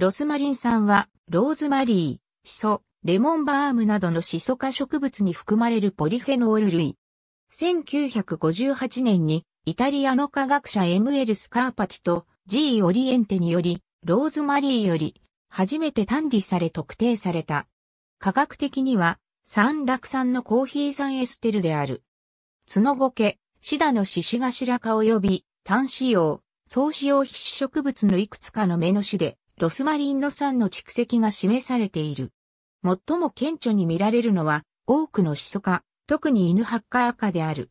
ロスマリン酸は、ローズマリー、シソ、レモンバームなどのシソ科植物に含まれるポリフェノール類。1958年に、イタリアの科学者エムエル・スカーパティと G・ オリエンテにより、ローズマリーより、初めて単理され特定された。科学的には、酸酪酸のコーヒー酸エステルである。ツノゴケ、シダのシシガシラ科及び、単子用、総子用皮脂植物のいくつかの目の種で、ロスマリンの酸の蓄積が示されている。最も顕著に見られるのは、多くのシソ科、特に犬ハッカー科である。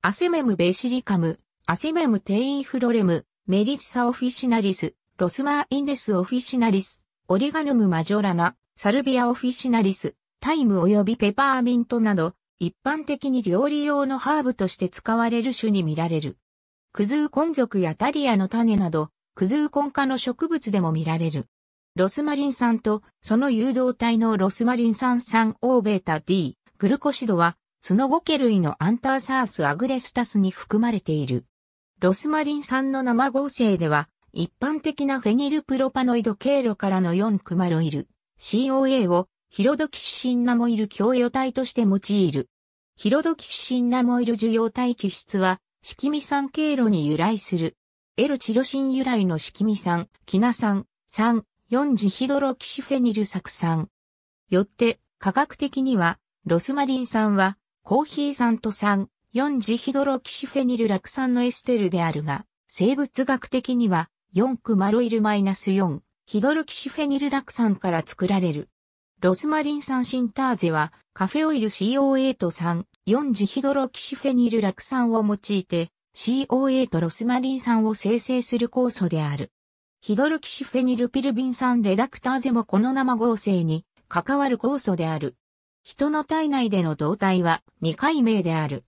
アセメムベシリカム、アセメムテインフロレム、メリッサオフィシナリス、ロスマーインレスオフィシナリス、オリガヌムマジョラナ、サルビアオフィシナリス、タイム及びペパーミントなど、一般的に料理用のハーブとして使われる種に見られる。クズーコン属やタリアの種など、クズーコン科の植物でも見られる。ロスマリン酸とその誘導体のロスマリン酸酸 o β d グルコシドはツノゴケ類のアンターサースアグレスタスに含まれている。ロスマリン酸の生合成では一般的なフェニルプロパノイド経路からの4クマロイル COA をヒロドキシシンナモイル共用体として用いる。ヒロドキシシンナモイル受容体基質は色味酸経路に由来する。L チロシン由来の式味酸、キナ酸、酸、4次ヒドロキシフェニル酢酸。よって、科学的には、ロスマリン酸は、コーヒー酸と酸、4次ヒドロキシフェニル酪酸のエステルであるが、生物学的には、4クマロイルマイナス4、ヒドロキシフェニル酪酸から作られる。ロスマリン酸シンターゼは、カフェオイル COA と酸、4次ヒドロキシフェニル酪酸を用いて、COA とロスマリン酸を生成する酵素である。ヒドルキシフェニルピルビン酸レダクターゼもこの生合成に関わる酵素である。人の体内での動態は未解明である。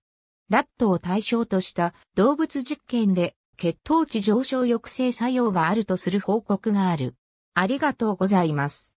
ラットを対象とした動物実験で血糖値上昇抑制作用があるとする報告がある。ありがとうございます。